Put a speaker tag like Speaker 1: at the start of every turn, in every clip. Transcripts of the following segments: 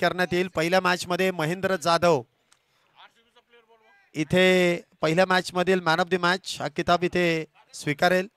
Speaker 1: करण्यात येईल पहिल्या मॅचमध्ये महेंद्र जाधव इथे पहिल्या मॅचमधील मॅन ऑफ द मॅच हा किताब इथे स्वीकारेल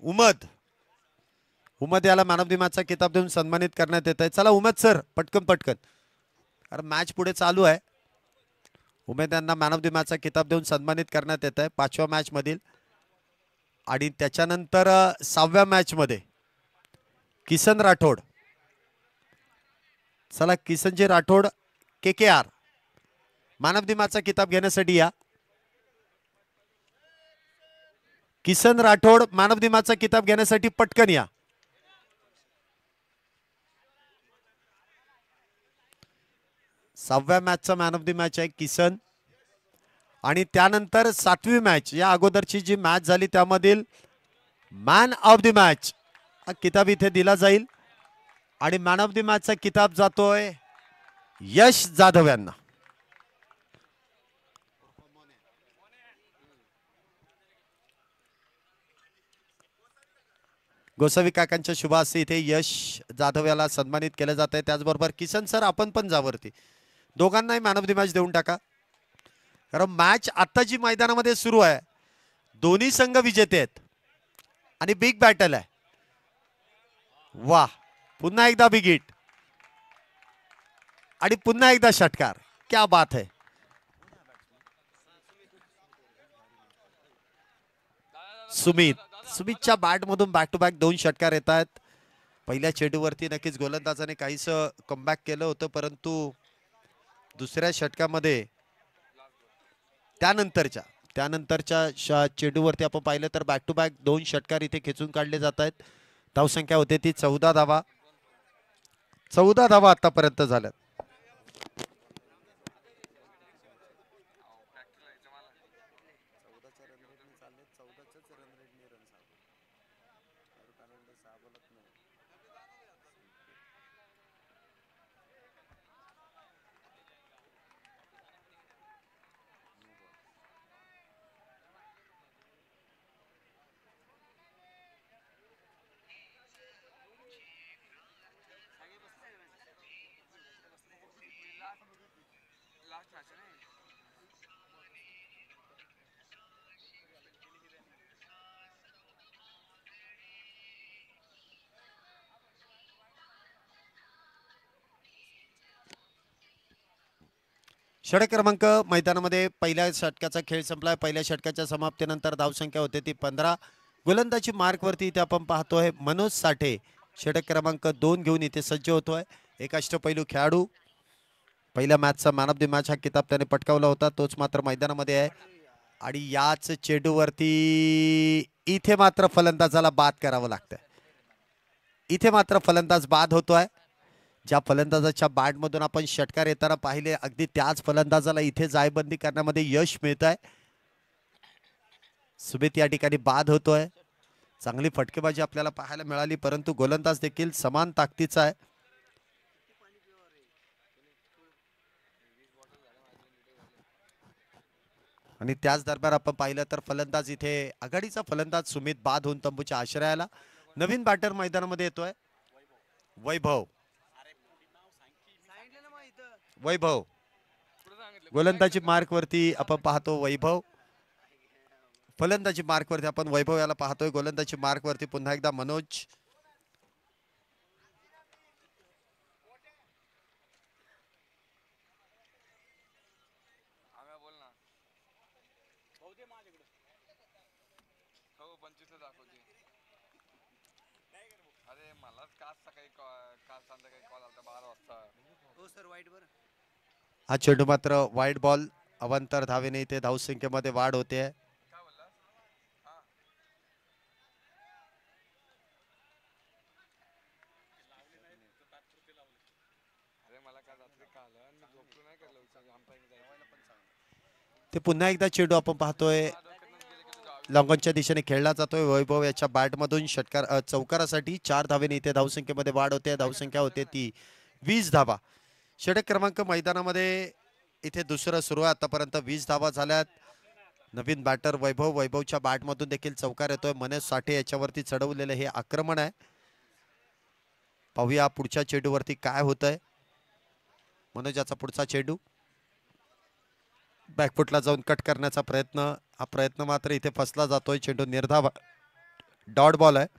Speaker 1: उमद उमद याला मॅन ऑफ मॅचचा किताब देऊन सन्मानित करण्यात येत आहे चला उमद सर पटकन पटकन कारण मॅच पुढे चालू आहे उमेद यांना मॅचचा किताब देऊन सन्मानित करण्यात येत आहे पाचव्या मॅचमधील आणि त्याच्यानंतर सहाव्या मॅचमध्ये किसन राठोड चला किसनजी राठोड के के आर मॅचचा किताब घेण्यासाठी या किसन राठोड मानव दिमाचा किताब घेण्यासाठी पटकन या सहाव्या मॅचचा मॅन ऑफ द मॅच आहे किसन आणि त्यानंतर सातवी मॅच या अगोदरची जी मॅच झाली त्यामधील मॅन ऑफ द मॅच हा किताब इथे दिला जाईल आणि मॅन ऑफ द मॅचचा किताब जातोय यश जाधव यांना गोसावी काकांच्या शुभास इथे यश जाधव याला सन्मानित केलं जात आहे त्याचबरोबर किशन सर आपण पण जावरती दोघांनाही मॅन ऑफ द मॅच देऊन टाका कारण मॅच आता जी मैदानामध्ये सुरू आहे दोन्ही संघ विजेते आहेत आणि बिग बॅटल आहे वा पुन्हा एकदा बिग आणि पुन्हा एकदा षटकार क्या बात है सुमित सुमितच्या बॅटमधून बॅक टू बॅक दोन षटकार येत आहेत पहिल्या चेडूवरती नक्कीच गोलंदाजाने काहीसं कमबॅक केलं होतं परंतु दुसऱ्या षटकामध्ये त्यानंतरच्या त्यानंतरच्या चेडूवरती आपण पाहिलं तर बॅक टू बॅक दोन षटकार इथे खेचून काढले जात आहेत धावसंख्या होते ती चौदा धावा चौदा धावा आतापर्यंत झाल्यात षटक क्रमांक मैदानामध्ये पहिल्या षटकाचा खेळ संपला पहिल्या षटकाच्या समाप्तीनंतर धावसंख्या होते ती पंधरा गोलंदाजी मार्कवरती इथे आपण पाहतोय मनोज साठे षटक क्रमांक दोन घेऊन इथे सज्ज होतोय एक अष्टपैलू खेळाडू पहिल्या मॅचचा मॅन ऑफ द मॅच हा किताब त्याने पटकावला होता तोच मात्र मैदानामध्ये आहे आणि याच चेडूवरती इथे मात्र फलंदाजाला बाद करावं लागतं इथे मात्र फलंदाज बाद होतोय ज्या फलंदाजाच्या बॅटमधून आपण षटकार येताना पाहिले अगदी त्याच फलंदाजाला इथे जायबंदी करण्यामध्ये यश मिळत आहे सुमित या ठिकाणी बाद होतोय चांगली फटकेबाजी आपल्याला पाहायला मिळाली परंतु गोलंदाज देखील समान ताकदीचा आहे आणि त्याच दरम्यान आपण पाहिलं तर फलंदाज इथे आघाडीचा फलंदाज सुमित बाद होऊन तंबूच्या आश्रयाला नवीन बॅटर मैदानामध्ये येतोय वैभव वैभव गोलंदाजी मार्कवरती आपण पाहतो वैभव फलंदाजी मार्कवरती आपण वैभव याला पाहतोय गोलंदाजी मार्कवरती पुन्हा एकदा मनोज मला हो, सर वाईट बरं हा चेंडू मात्र वाईट बॉल अवंतर धावेने इथे धावसंख्येमध्ये वाढ होते ते पुन्हा एकदा चेंडू आपण पाहतोय लॉंगॉनच्या दिशेने खेळला जातोय वैभव याच्या मधून षटकार चौकारासाठी चार धावेने इथे धावसंख्येमध्ये वाढ होते धावसंख्या होते ती वीस धावा षटक क्रमांक मैदानामध्ये इथे दुसरं सुरू आहे आतापर्यंत वीस धावा झाल्यात नवीन बॅटर वैभव वैभवच्या बॅटमधून देखील चौकार येतोय मनेश साठे याच्यावरती चढवलेलं हे आक्रमण आहे पाहूया पुढच्या चेडूवरती काय होतंय मनोजाचा पुढचा चेंडू बॅकफुटला जाऊन कट करण्याचा प्रयत्न हा प्रयत्न मात्र इथे फसला जातोय चेंडू निर्धावा डॉट बॉल आहे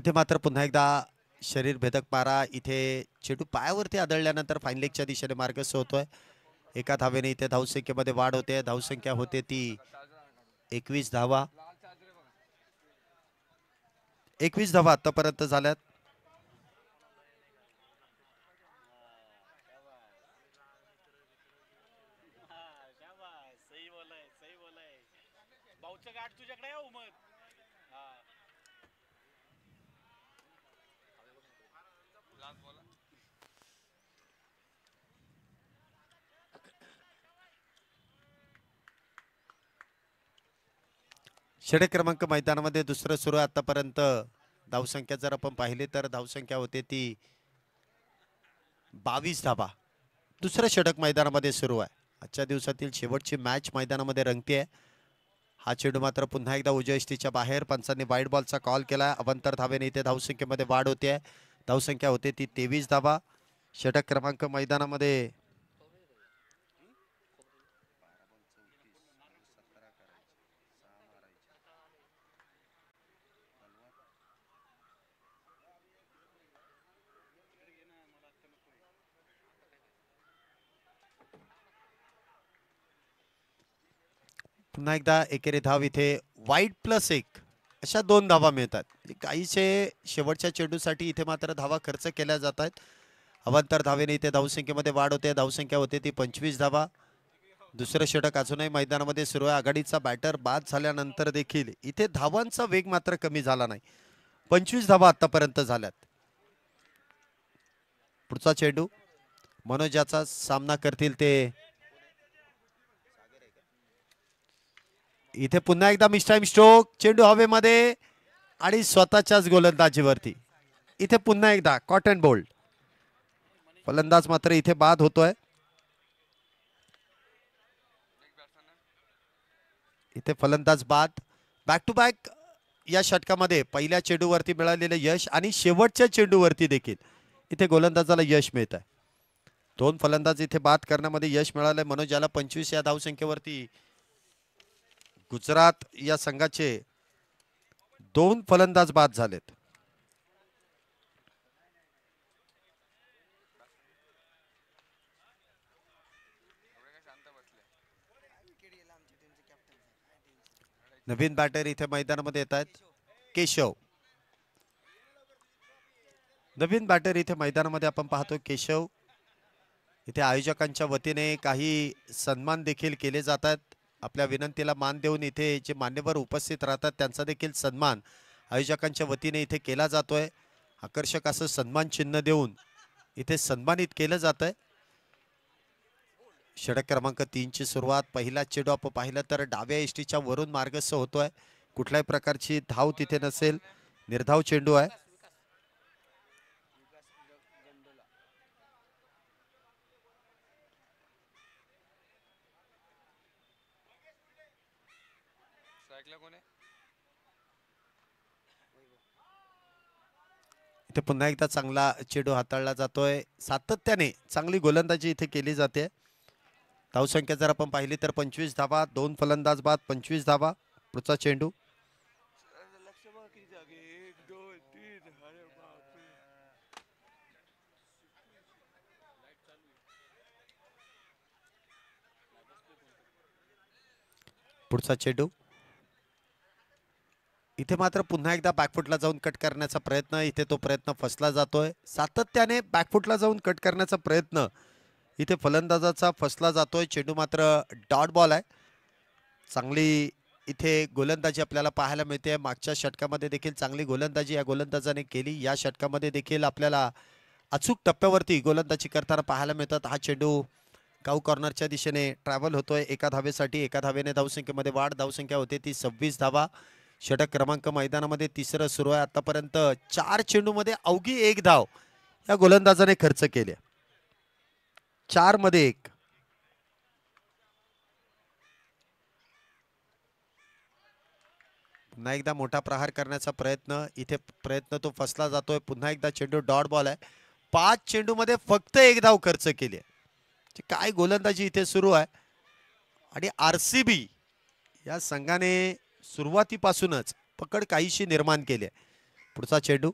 Speaker 1: इथे मात्र पुन्हा एकदा शरीर भेदक पारा इथे छेटू पायावरती आदळल्यानंतर फाईन लेगच्या दिशेने मार्गस्थ होतोय एका धावेने इथे धावसंख्येमध्ये वाढ होते धावसंख्या होते ती एकवीस धावा एकवीस धावा आतापर्यंत झाल्यात षडक क्रमांक मैदानामध्ये दुसरं सुरू आतापर्यंत धावसंख्या जर आपण पाहिली तर धावसंख्या होते ती बावीस धाबा दुसरं षटक मैदानामध्ये सुरू आहे आजच्या दिवसातील शेवटची मॅच मैदानामध्ये रंगते आहे हा चेडू मात्र पुन्हा एकदा उजयष्टीच्या बाहेर पंचांनी वाईट बॉलचा कॉल केला आहे अवंतर धावेने इथे धावसंख्येमध्ये वाढ होते आहे धावसंख्या होते ती तेवीस धाबा षटक क्रमांक मैदानामध्ये पुन्हा एकदा एकेरी धाव इथे वाईट प्लस एक अशा दोन धावा मिळतात म्हणजे काहीशे शेवटच्या चेंडूसाठी इथे मात्र धावा खर्च केल्या जात आहेत अवांतर धावेने इथे धावसंख्येमध्ये वाढ होते धावसंख्या होते ती पंचवीस धावा दुसरं षटक अजूनही मैदानामध्ये सुरू आहे आघाडीचा बॅटर बाद झाल्यानंतर देखील इथे धावांचा वेग मात्र कमी झाला नाही पंचवीस धावा आतापर्यंत झाल्यात पुढचा चेंडू मनोजाचा सामना करतील ते इथे पुन्हा एकदा मिस स्ट्रोक चेंडू हवेमध्ये आणि स्वतःच्याच गोलंदाजीवरती इथे पुन्हा एकदा कॉटन बोल्ड फलंदाज मात्र इथे बाद होतोय इथे फलंदाज बाद बॅक टू बॅक या षटकामध्ये पहिल्या चेंडूवरती मिळालेलं यश आणि शेवटच्या चेंडूवरती देखील इथे गोलंदाजाला यश मिळत आहे दोन फलंदाज इथे बाद करण्यामध्ये यश मिळालंय मनोज याला पंचवीस या धावसंख्येवरती गुजरात या संघाचे दोन फलंदाज बाद झालेत नवीन बॅटर इथे मैदानामध्ये येत आहेत केशव नवीन बॅटर इथे मैदानामध्ये आपण पाहतो केशव इथे आयोजकांच्या वतीने काही सन्मान देखील केले जातात आपल्या विनंतीला मान देऊन इथे जे मान्यवर उपस्थित राहतात त्यांचा देखील सन्मान आयोजकांच्या वतीने इथे केला जातोय आकर्षक असं सन्मान चिन्ह देऊन इथे सन्मानित केलं जात आहे षडक क्रमांक तीनची सुरुवात पहिला चेडॉप पाहिलं तर डाव्या एष्टीच्या वरून मार्गस्थ होतोय कुठल्याही प्रकारची धाव तिथे नसेल निर्धाव चेंडू आहे इथे पुन्हा एकदा चांगला चेडू हाताळला जातोय सातत्याने चांगली गोलंदाजी इथे केली जाते धावसंख्या जर आपण पाहिली तर पंचवीस धावा दोन फलंदाज बाद पंचवीस धावा पुढचा चेंडू पुढचा चेंडू इथे मात्र पुन्हा एकदा बॅकफुटला जाऊन कट करण्याचा प्रयत्न इथे तो प्रयत्न फसला जातोय सातत्याने बॅकफुटला जाऊन कट करण्याचा प्रयत्न इथे फलंदाजाचा फसला जातोय चेंडू मात्र डॉट बॉल आहे चांगली इथे गोलंदाजी आपल्याला पाहायला मिळते मागच्या षटकामध्ये देखील चांगली गोलंदाजी या गोलंदाजाने केली या षटकामध्ये देखील आपल्याला अचूक टप्प्यावरती गोलंदाजी करताना पाहायला मिळतात हा चेंडू काऊ कॉर्नरच्या दिशेने ट्रॅव्हल होतोय एका धावेसाठी एका धावेने धावसंख्येमध्ये वाढ धावसंख्या होते ती सव्वीस धावा षटक क्रमांक मैदानामध्ये तिसरं सुरू आहे आतापर्यंत चार चेंडूमध्ये अवघी एक धाव या गोलंदाजाने खर्च केल्या चार मध्ये एक पुन्हा एकदा मोठा प्रहार करण्याचा प्रयत्न इथे प्रयत्न तो फसला जातोय पुन्हा एकदा चेंडू डॉट बॉल आहे पाच चेंडूमध्ये फक्त एक धाव खर्च केली आहे म्हणजे काय गोलंदाजी इथे सुरू आहे आणि आर या संघाने सुरुवातीपासूनच पकड काहीशी निर्माण केली आहे पुढचा चेंडू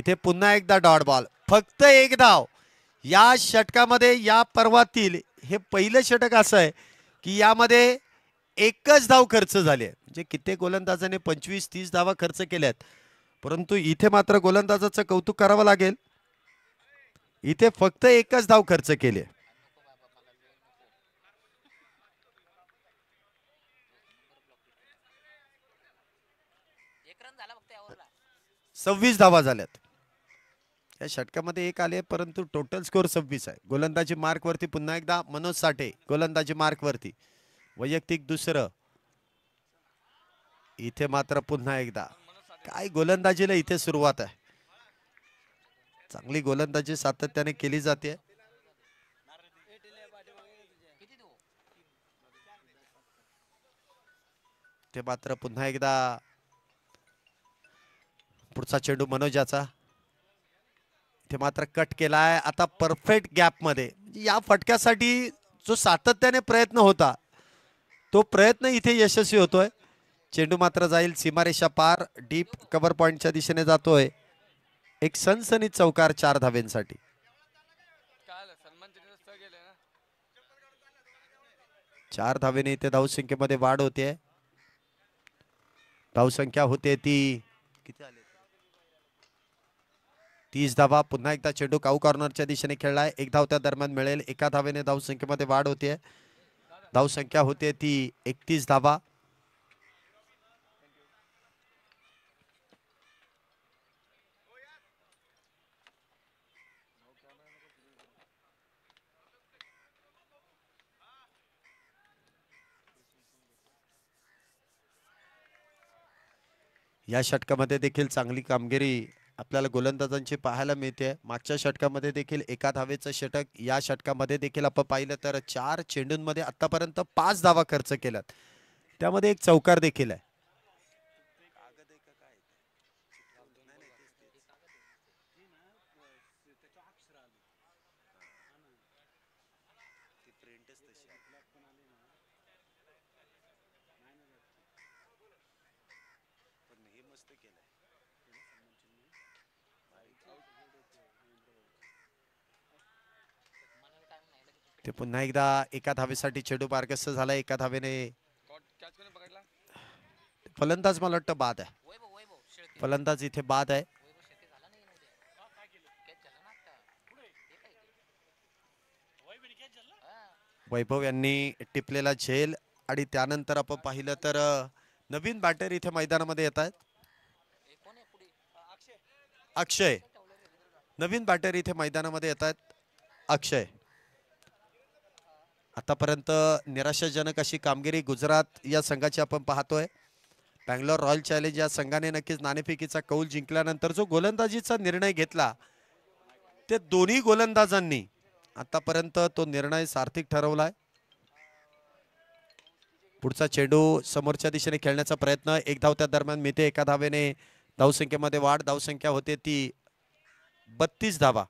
Speaker 1: इथे पुन्हा एकदा डॉट बॉल फक्त एक धाव या षटकामध्ये या पर्वातील हे पहिलं षटक असं आहे की यामध्ये एकच धाव खर्च झाले म्हणजे कित्येक गोलंदाजाने पंचवीस तीस धावा खर्च केल्यात परंतु इथे मात्र गोलंदाजाचं कौतुक करावं लागेल इथे फक्त एकच धाव खर्च केले सव्वीस धावा झाल्यात या षटकामध्ये एक आले परंतु टोटल स्कोर सव्वीस आहे गोलंदाजी वरती पुन्हा एकदा मनोज साठे गोलंदाजी वरती वैयक्तिक दुसरं इथे मात्र पुन्हा एकदा काय गोलंदाजीला इथे सुरुवात आहे चांगली गोलंदाजी सातत्याने केली जाते ते मात्र पुन्हा एकदा पुढचा चेंडू मनोजाचा इथे मात्र कट केलाय आता परफेक्ट गॅप मध्ये या फटक्यासाठी जो सातत्याने प्रयत्न होता तो प्रयत्न इथे यशस्वी होतोय चेंडू मात्र जाईल सीमारेषा पार डीप कव्हर पॉइंटच्या दिशेने जातोय एक सनसनीत चौकार चार धावेंसाठी चार धावेने इथे धावसंख्येमध्ये वाढ होते धावसंख्या होते ती किती आली तीस धावा पुन्हा एकदा चेंडू काऊ कॉर्नरच्या दिशेने खेळलाय एक धावत्या दरम्यान मिळेल एका धावेने धावसंख्येमध्ये वाढ होते धावसंख्या होते ती एकतीस धावा या षटकामध्ये देखील चांगली कामगिरी आपल्याला गोलंदाजांची पाहायला मिळते मागच्या षटकामध्ये देखील एका धावेचं षटक या षटकामध्ये देखील आपण पाहिलं तर चार चेंडूंमध्ये आतापर्यंत पाच धावा खर्च केल्यात त्यामध्ये एक चौकार देखील आहे ते पुन्हा एकदा एका धावेसाठी चेडू पारकस्त झाला एका धावेने फलंदाज मला वाटतं बाद आहे फलंदाज इथे बाद आहे वैभव यांनी टिपलेला झेल आणि त्यानंतर आपण पाहिलं तर नवीन बॅटर इथे मैदानामध्ये येत आहेत अक्षय नवीन बॅटर इथे मैदानामध्ये येत आहेत अक्षय आतापर्यंत निराशाजनक अशी कामगिरी गुजरात या संघाची आपण पाहतोय बँगलोर रॉयल चॅलेंज या संघाने नक्कीच नाणेफिकीचा कौल जिंकल्यानंतर जो गोलंदाजीचा निर्णय घेतला ते दोन्ही गोलंदाजांनी आतापर्यंत तो निर्णय सार्थिक ठरवलाय पुढचा चेंडू समोरच्या दिशेने खेळण्याचा प्रयत्न एक धावत्या दरम्यान मिळते एका धावेने धावसंख्येमध्ये वाढ धावसंख्या होते ती बत्तीस धावा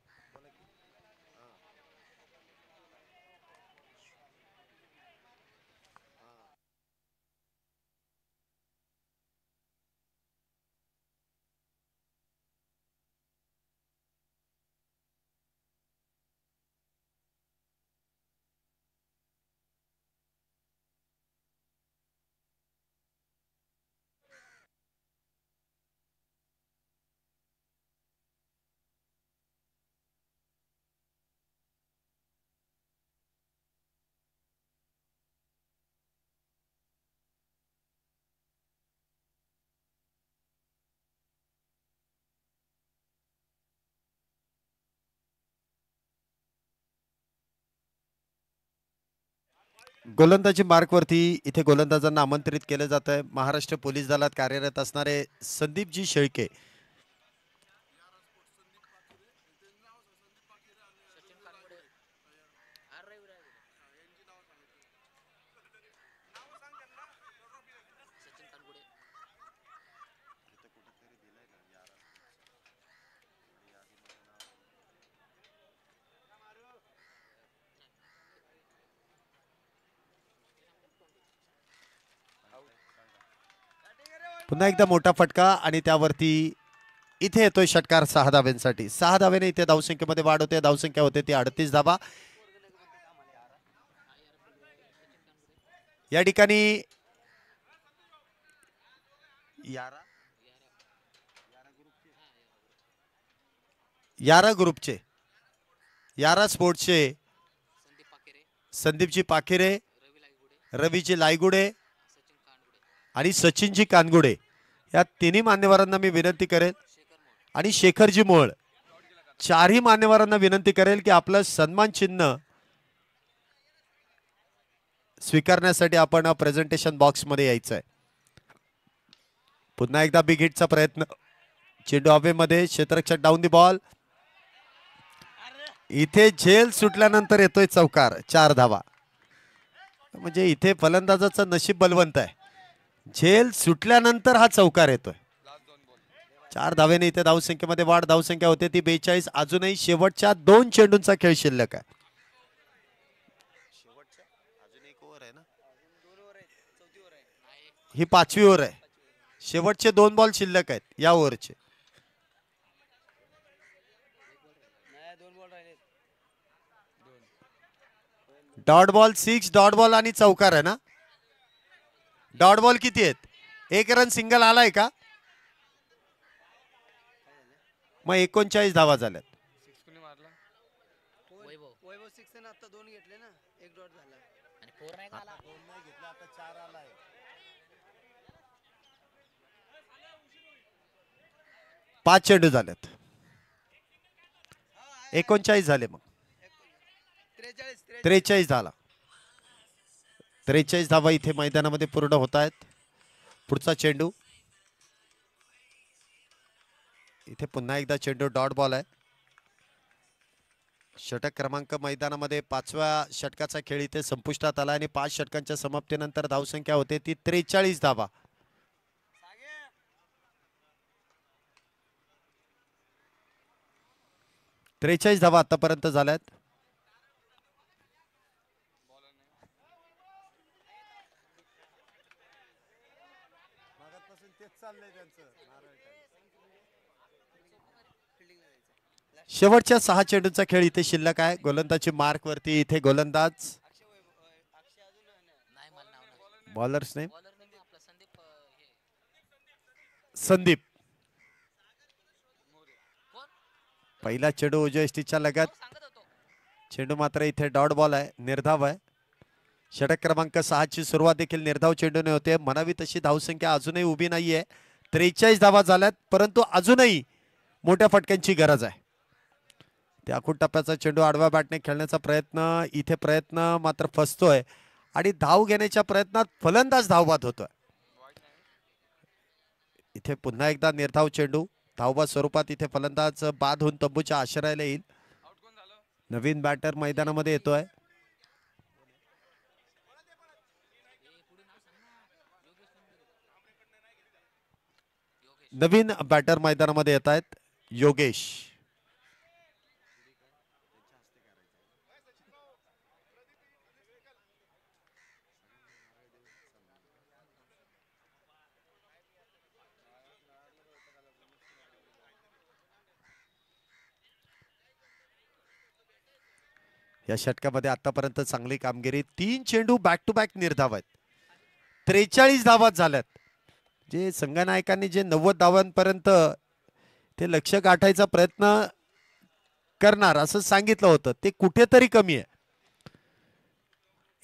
Speaker 1: गोलंदाजी मार्कवरती इथे गोलंदाजांना आमंत्रित केलं जात आहे महाराष्ट्र पोलीस दलात कार्यरत असणारे संदीपजी शेळके पुन्हा एकदा मोठा फटका आणि त्यावरती इथे येतोय षटकार सहा धाव्यांसाठी सहा धाव्याने इथे धावसंख्येमध्ये वाढ होते धावसंख्या होते ती अडतीस धावा या ठिकाणी यारा ग्रुपचे यारा स्पोर्ट्सचे संदीपजी पाखिरे रवीजी लायगुडे आणि सचिनजी कानगुडे या तिन्ही मान्यवरांना मी विनंती करेल आणि शेखरजी मोळ चारही मान्यवरांना विनंती करेल की आपलं सन्मान चिन्ह स्वीकारण्यासाठी आपण प्रेझेंटेशन बॉक्समध्ये यायचं आहे पुन्हा एकदा बिग हिटचा प्रयत्न चेंडू मध्ये क्षेत्ररक्षक डाऊन दी बॉल इथे झेल सुटल्यानंतर येतोय चौकार चार धावा म्हणजे इथे फलंदाजाचं नशीब बलवंत आहे झेल सुटल्यानंतर हा चौकार येतोय चार धावेने इथे धावसंख्येमध्ये वाढ धावसंख्या होते ती बेचाळीस अजूनही शेवटच्या दोन चेंडूंचा खेळ शिल्लक आहे ही पाचवी ओव्हर आहे शेवटचे दोन बॉल शिल्लक आहेत या ओव्हरचे dot ball six dot ball आणि चौकार आहे ना डॉट बॉल किती आहेत एक रन सिंगल आलाय का मग एकोणचाळीस धावा झाल्यात पाच चेंडू झाल्यात एकोणचाळीस झाले मग त्रेचाळीस झाला त्रेचाळीस धावा इथे मैदानामध्ये पूर्ण होत आहेत पुढचा चेंडू इथे पुन्हा एकदा चेंडू डॉट बॉल आहे षटक क्रमांक मैदानामध्ये पाचव्या षटकाचा खेळ इथे संपुष्टात आला आणि पाच षटकांच्या समाप्तीनंतर धावसंख्या होते ती त्रेचाळीस धावा त्रेचाळीस धावा आतापर्यंत झाल्यात शेवटच्या सहा चेंडूचा खेळ इथे शिल्लक आहे गोलंदाजी मार्कवरती इथे गोलंदाज बॉलर्स नेम संदीप पहिला चेंडू ओजयष्टीच्या लगात चेंडू मात्र इथे डॉट बॉल आहे निर्धाव आहे षटक क्रमांक सहाची सुरुवात देखील निर्धाव चेंडूने होते मनावी तशी धावसंख्या अजूनही उभी नाहीये त्रेचाळीस धावा झाल्यात परंतु अजूनही मोठ्या फटक्यांची गरज आहे त्या आखूट टप्प्याचा चेंडू आडव्या बॅटने खेळण्याचा प्रयत्न इथे प्रयत्न मात्र फसतोय आणि धाव घेण्याच्या प्रयत्नात फलंदाज धावबाद होतोय इथे पुन्हा एकदा निर्धाव चेंडू धावबाद स्वरूपात इथे फलंदाज बाद होऊन तब्बूच्या आश्रयाला येईल नवीन बॅटर मैदानामध्ये येतोय नवीन बॅटर मैदानामध्ये येत आहेत योगेश या षटकामध्ये आतापर्यंत चांगली कामगिरी तीन चेंडू बॅक टू बॅक निर्धाव आहेत त्रेचाळीस धावात झाल्यात जे संघनायकांनी जे नव्वद धावांपर्यंत ते लक्ष गाठायचा प्रयत्न करणार असं सांगितलं होतं ते कुठेतरी कमी आहे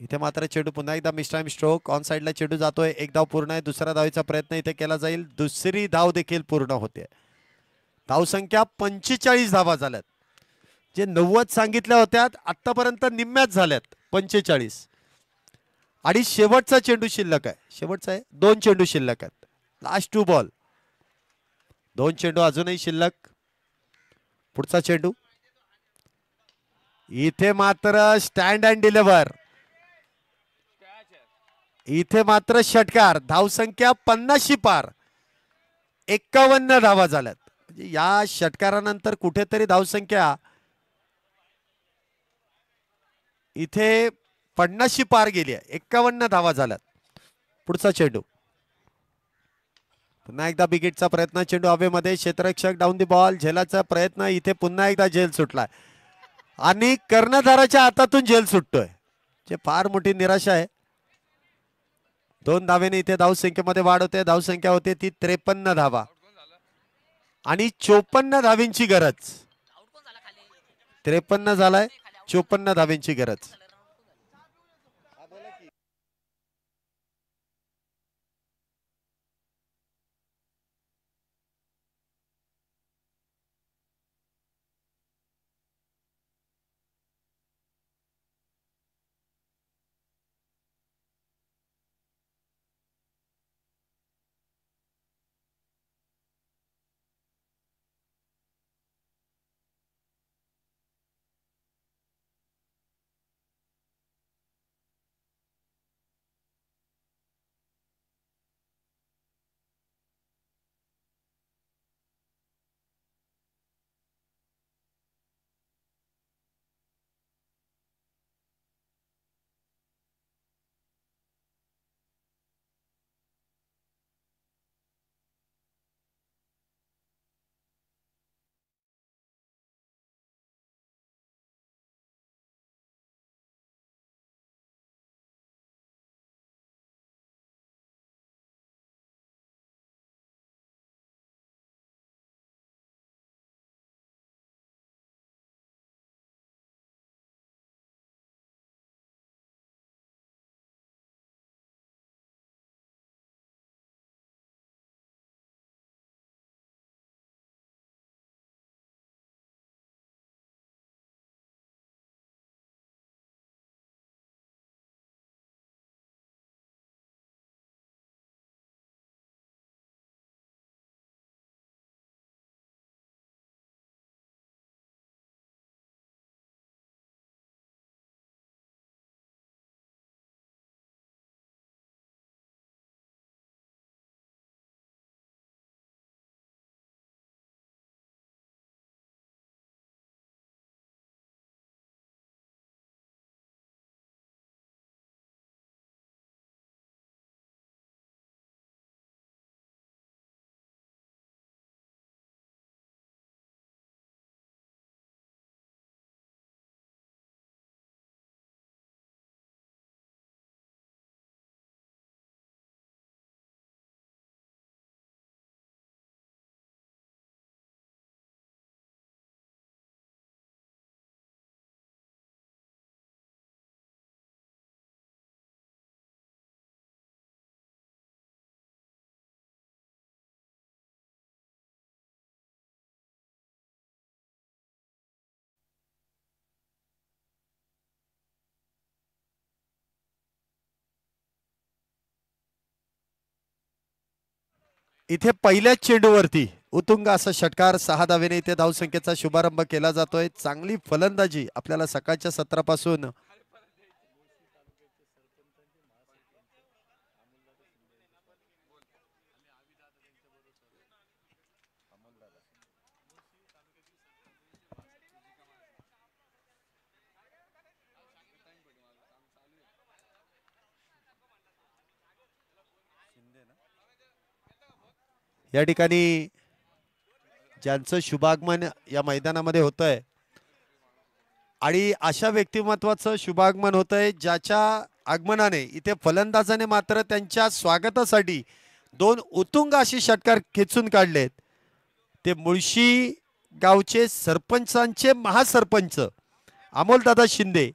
Speaker 1: इथे मात्र चेंडू पुन्हा एकदा मिस्टाईम स्ट्रोक ऑन साईडला चेंडू जातोय एक धाव पूर्ण आहे दुसरा धावीचा प्रयत्न इथे केला जाईल दुसरी धाव देखील पूर्ण होते धावसंख्या पंचेचाळीस धावा झाल्यात जे नव्वद सांगितल्या होत्या आत्तापर्यंत निम्म्याच झाल्यात पंचेचाळीस आणि शेवटचा चेंडू शिल्लक आहे शेवटचा आहे दोन चेंडू शिल्लक आहेत लास्ट टू बॉल दोन चेंडू अजूनही शिल्लक पुढचा चेंडू इथे मात्र स्टँड अँड डिलेव्हर इथे मात्र षटकार धावसंख्या पन्नासशी पार एक्कावन्न धावा झाल्यात म्हणजे या षटकारानंतर कुठेतरी धावसंख्या इथे पन्नासशी पार गेली आहे एक्कावन्न धावा झाल्यात पुढचा चेंडू पुन्हा एकदा बिगेटचा प्रयत्न चेंडू हवेमध्ये क्षेत्ररक्षक डाऊन दी बॉल झेलाचा प्रयत्न इथे पुन्हा एकदा झेल सुटलाय आणि कर्णधाराच्या हातातून झेल सुटतोय जे फार मोठी निराशा आहे दोन धावेने इथे धावसंख्येमध्ये वाढ होते धावसंख्या होते ती त्रेपन्न धावा आणि चोपन्न धावींची गरज त्रेपन्न झालाय चोपन्न धावेंची गरज इथे पहिल्याच चेंडूवरती उतुंग असा षटकार सहा धावेने इथे धावसंख्येचा शुभारंभ केला जातोय चांगली फलंदाजी आपल्याला सकाळच्या सत्रापासून या ठिकाणी ज्यांचं शुभागमन या मैदानामध्ये होतंय आहे आणि अशा व्यक्तिमत्वाचं शुभागमन होतंय आहे ज्याच्या आगमनाने इथे फलंदाजाने मात्र त्यांच्या स्वागतासाठी दोन उतुंग अशी षटकार खेचून काढलेत ते मुळशी गावचे सरपंचांचे महासरपंच अमोलदादा शिंदे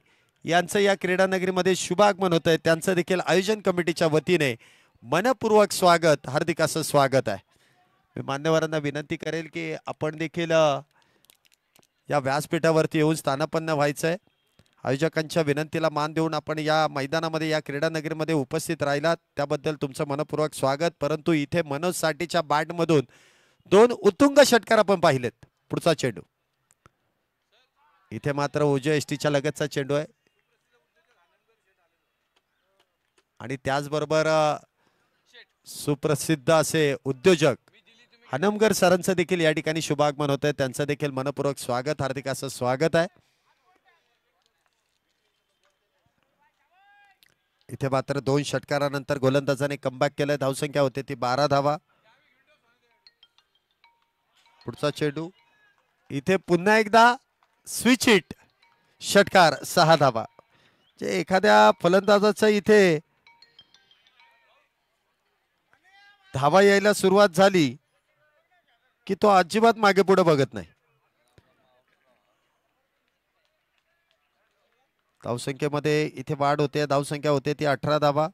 Speaker 1: यांचं या क्रीडानगरीमध्ये शुभागमन होत आहे त्यांचं देखील आयोजन कमिटीच्या वतीने मनपूर्वक स्वागत हार्दिक स्वागत आहे मान्यवरांना विनंती करेल की आपण देखील या व्यासपीठावरती येऊन स्थानापन्न व्हायचं आहे आयोजकांच्या विनंतीला मान देऊन आपण या मैदानामध्ये या क्रीडानगरीमध्ये उपस्थित राहिलात त्याबद्दल तुमचं मनपूर्वक स्वागत परंतु इथे मनोज साठीच्या बॅटमधून दोन उत्तुंग षटकार आपण पाहिलेत पुढचा चेंडू इथे मात्र उजय एस टीच्या लगतचा चेंडू आहे आणि त्याचबरोबर सुप्रसिद्ध असे उद्योजक हनमगर सरांचं देखील या ठिकाणी शुभागमन होत आहे त्यांचं देखील मनपूर्वक स्वागत हार्दिक असं स्वागत आहे इथे मात्र दोन षटकारानंतर गोलंदाजाने कमबॅक केलंय धावसंख्या होते ती बारा धावा पुढचा चेडू इथे पुन्हा एकदा स्विच इट षटकार सहा धावा जे एखाद्या फलंदाजाचं इथे धावा यायला सुरुवात झाली की तो अजिबात मागे पुढे बघत नाही धावसंख्येमध्ये इथे वाढ होते धावसंख्या होते ती अठरा धावा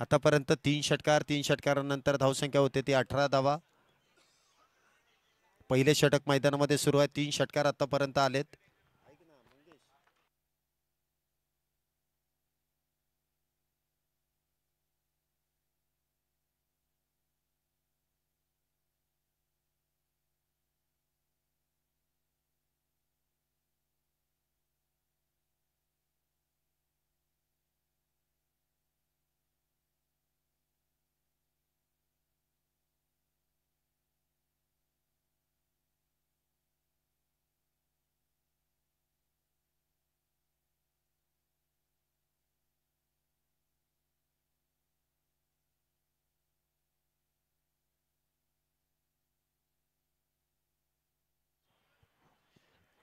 Speaker 1: आतापर्यंत तीन षटकार तीन षटकारानंतर धावसंख्या होते ती अठरा धावा पहिले षटक मैदानामध्ये सुरू आहे तीन षटकार आतापर्यंत आलेत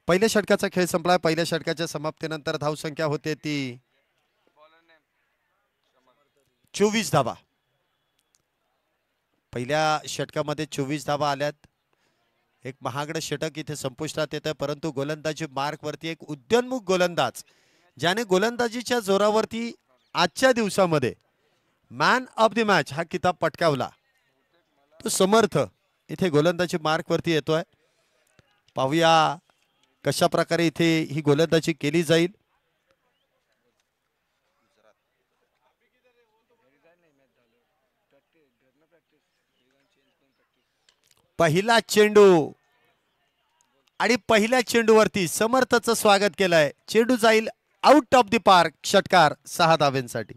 Speaker 1: पहिल्या षटकाचा खेळ संपला पहिल्या षटकाच्या समाप्तीनंतर धावसंख्या होते ती चोवीस धावा पहिल्या षटकामध्ये चोवीस धावा आल्यात एक महागड षटक इथे संपुष्टात येत परंतु गोलंदाजी मार्कवरती एक उद्यनमुख गोलंदाज ज्याने गोलंदाजीच्या जोरावरती आजच्या दिवसामध्ये मॅन ऑफ द मॅच हा किताब पटकावला तो समर्थ इथे गोलंदाजी मार्कवरती येतोय पाहूया कशा प्रकारे इथे ही गोलंदाजी केली जाईल पहिला चेंडू आणि पहिल्या चेंडूवरती समर्थच स्वागत केलंय चेंडू जाईल आउट ऑफ द पार्क षटकार सहा धाव्यांसाठी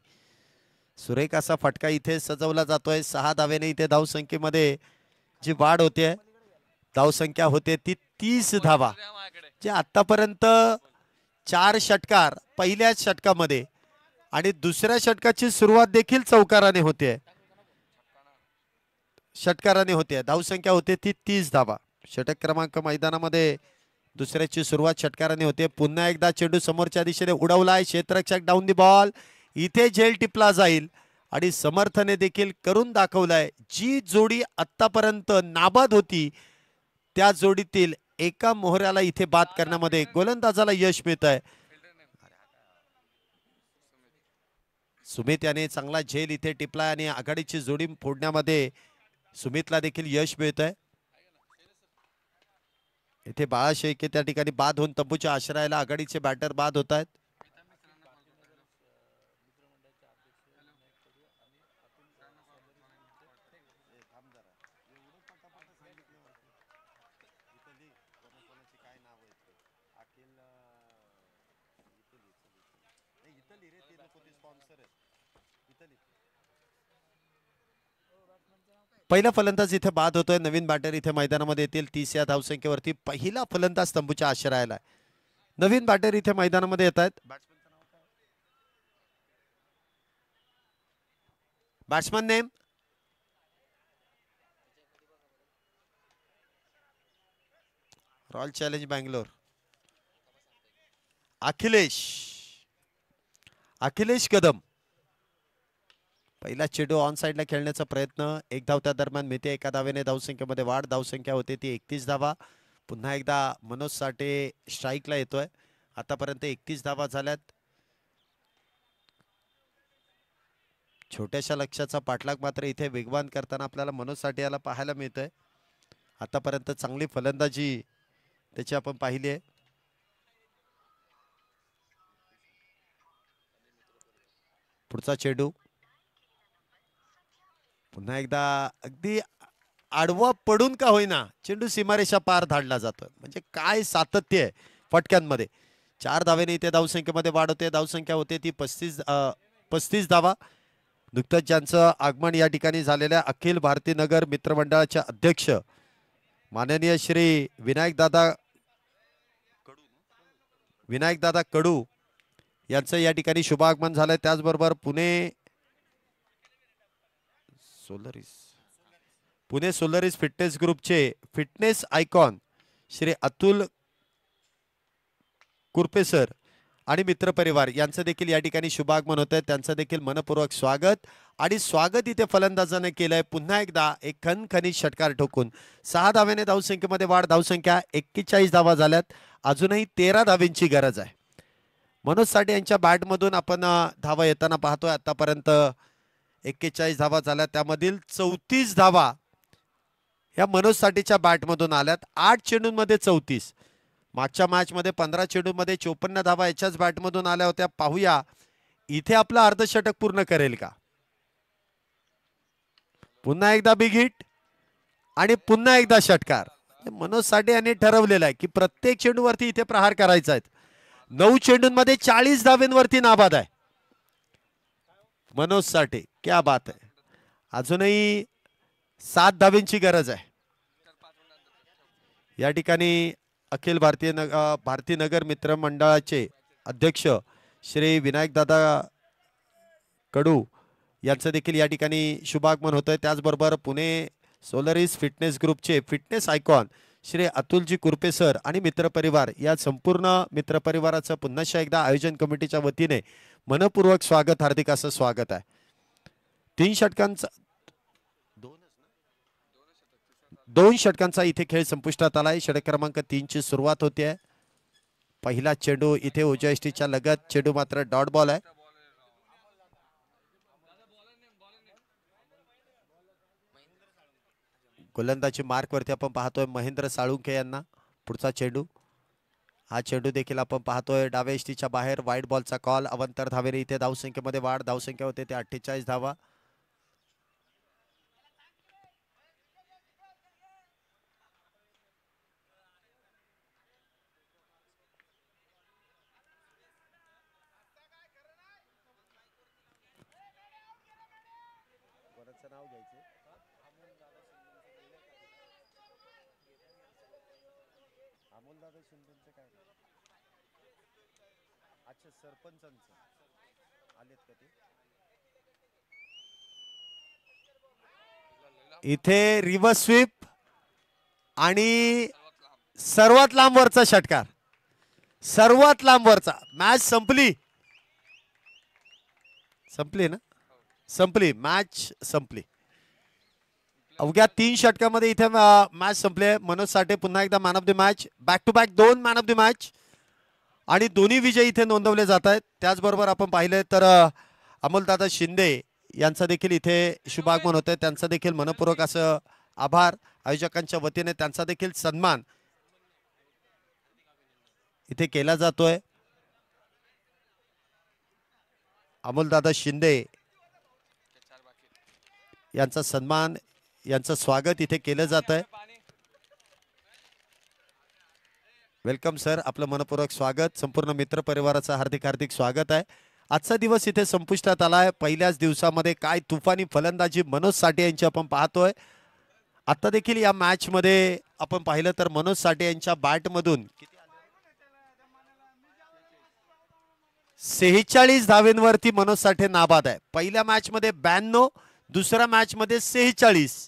Speaker 1: सुरेख असा फटका इथे सजवला जातोय सहा धावेने इथे धावसंख्येमध्ये जी वाढ होते धावसंख्या होते ती तीस धावा जे आतापर्यंत चार षटकार पहिल्याच षटकामध्ये आणि दुसऱ्या षटकाची सुरुवात देखील चौकाराने होते षटकाराने होते धावसंख्या होते ती तीस धावा षटक क्रमांक मैदानामध्ये दुसऱ्याची सुरुवात षटकाराने होते पुन्हा एकदा चेंडू समोरच्या दिशेने उडवलाय क्षेत्ररक्षक डाऊन दी बॉल इथे झेल टिपला जाईल आणि समर्थने देखील करून दाखवलाय जी जोडी आतापर्यंत नाबाद होती त्या जोडीतील एका मोहऱ्याला इथे बाद करण्यामध्ये गोलंदाजाला यश मिळत आहे सुमित याने चांगला झेल इथे टिपलाय आणि आघाडीची जोडी फोडण्यामध्ये सुमितला देखील यश मिळत आहे इथे बाळा शेळके त्या ठिकाणी बाद होऊन तंबूच्या आश्रयाला आघाडीचे बॅटर बाद होत आहेत पहिला फलंदाज इथे बाद होतोय नवीन बॅटर इथे मैदानामध्ये येतील तीस या धावसंख्येवरती पहिला फलंदाज तंबूच्या आश्रयाला नवीन बॅटर इथे मैदानामध्ये येत आहेत batsman name royal challenge Bangalore Akhilesh Akhilesh Kadam पहिला चेडू ऑन साईडला खेळण्याचा प्रयत्न एक धावत्या दरम्यान मिळते एका धावेने धावसंख्येमध्ये वाढ धावसंख्या होते ती एकतीस धावा पुन्हा एकदा मनोज साठे स्ट्राईकला येतोय आतापर्यंत एकतीस धावा झाल्यात छोट्याशा लक्ष्याचा पाठलाग मात्र इथे वेगवान करताना आपल्याला मनोज साठे याला पाहायला मिळतंय आतापर्यंत चांगली फलंदाजी त्याची आपण पाहिली आहे पुढचा चेडू पुन्हा एकदा अगदी आडवा पडून का होईना चेंडू सीमारेषा पार धाडला जातोय म्हणजे काय सातत्य आहे फटक्यांमध्ये चार धावेने इथे धावसंख्येमध्ये वाढ होते धावसंख्या होते ती पस्तीस पस्तीस धावा नुकतंच ज्यांचं आगमन या ठिकाणी झालेल्या अखिल भारतीय नगर मित्रमंडळाचे अध्यक्ष माननीय श्री विनायकदादा विनायकदादा कडू यांचं या ठिकाणी शुभ आगमन झालंय त्याचबरोबर Pune Solaris Pune Solaris fitness ग्रुपचे fitness icon Shri Atul Kurpe sir आणि परिवार यांचं देखील या ठिकाणी शुभागमन होत आहे त्यांचं देखील मनपूर्वक स्वागत आणि स्वागत इथे फलंदाजाने केलंय पुन्हा एकदा एक खनखनी षटकार ठोकून सहा धाव्याने धावसंख्येमध्ये वाढ धावसंख्या एक्केचाळीस धावा झाल्यात अजूनही तेरा धावेंची गरज आहे मनोज साठे यांच्या बॅटमधून आपण धावा येताना पाहतोय आतापर्यंत एक्केचाळीस धावा झाल्या त्यामधील चौतीस धावा या मनोज साठीच्या बॅटमधून आल्यात आठ चेंडूंमध्ये चौतीस मागच्या मॅचमध्ये पंधरा चेंडूंमध्ये चोपन्न धावा याच्याच बॅटमधून आल्या होत्या पाहूया इथे आपलं अर्धशतक पूर्ण करेल का पुन्हा एकदा बिग हिट आणि पुन्हा एकदा षटकार मनोज साठे यांनी ठरवलेलं आहे की प्रत्येक चेंडूवरती इथे प्रहार करायचा आहे नऊ चेंडूंमध्ये चाळीस धावेंवरती नाबाद आहे मनोज साठे क्या बात आहे अजूनही सात धावेंची गरज आहे या ठिकाणी अखिल भारतीय नग भारतीय नगर मित्र मंडळाचे अध्यक्ष श्री विनायकदादा कडू यांचं देखील या ठिकाणी शुभागमन होतं आहे त्याचबरोबर पुणे सोलरिस फिटनेस ग्रुपचे फिटनेस आयकॉन श्री अतुलजी कुरपे सर आणि मित्रपरिवार या संपूर्ण मित्रपरिवाराचं पुन्हा एकदा आयोजन कमिटीच्या वतीने मनपूर्वक स्वागत हार्दिक असं स्वागत आहे तीन षटकांचा दोन षटकांचा इथे खेळ संपुष्टात आलाय षटक क्रमांक तीनची सुरुवात होते आहे पहिला चेंडू इथे उजयष्टीच्या लगत चेंडू मात्र डॉट बॉल आहे गोलंदाजी मार्कवरती आपण पाहतोय महेंद्र साळुंखे यांना पुढचा चेंडू हा चेंडू देखील आपण पाहतोय डाव्या टीच्या बाहेर वाईट बॉलचा कॉल अवंतर धावेने इथे धावसंख्येमध्ये वाढ धावसंख्या होते ते अठ्ठेचाळीस धावा इथे रिव्हर्स स्वीप आणि सर्वात लांबवरचा षटकार सर्वात लांबवरचा मॅच संपली संपली ना संपली मॅच संपली अवघ्या तीन षटकामध्ये इथे मॅच संपले मनोज साठे पुन्हा एकदा man of the match back to back दोन मॅन ऑफ द मॅच आणि दोन्ही विजय इथे नोंदवले जात आहेत त्याचबरोबर आपण पाहिले तर अमोलदादा शिंदे यांचा देखील इथे शुभागमन आहे त्यांचा देखील मनपूर्वक असं आभार आयोजकांच्या वतीने त्यांचा देखील सन्मान इथे केला जातोय अमोलदादा शिंदे यांचा सन्मान यांचं स्वागत इथे केलं जात आहे वेलकम सर आपलं मनपूर्वक स्वागत संपूर्ण मित्र परिवाराचं हार्दिक हार्दिक स्वागत आहे आजचा दिवस इथे संपुष्टात आला आहे पहिल्याच दिवसामध्ये काय तुफानी फलंदाजी मनोज साठे यांची आपण पाहतोय आता देखील या मॅचमध्ये आपण पाहिलं तर मनोज साठे यांच्या बॅटमधून सेहेचाळीस धावेंवरती मनोज साठे नाबाद आहे पहिल्या मॅचमध्ये ब्याण्णव दुसऱ्या मॅचमध्ये सेहेचाळीस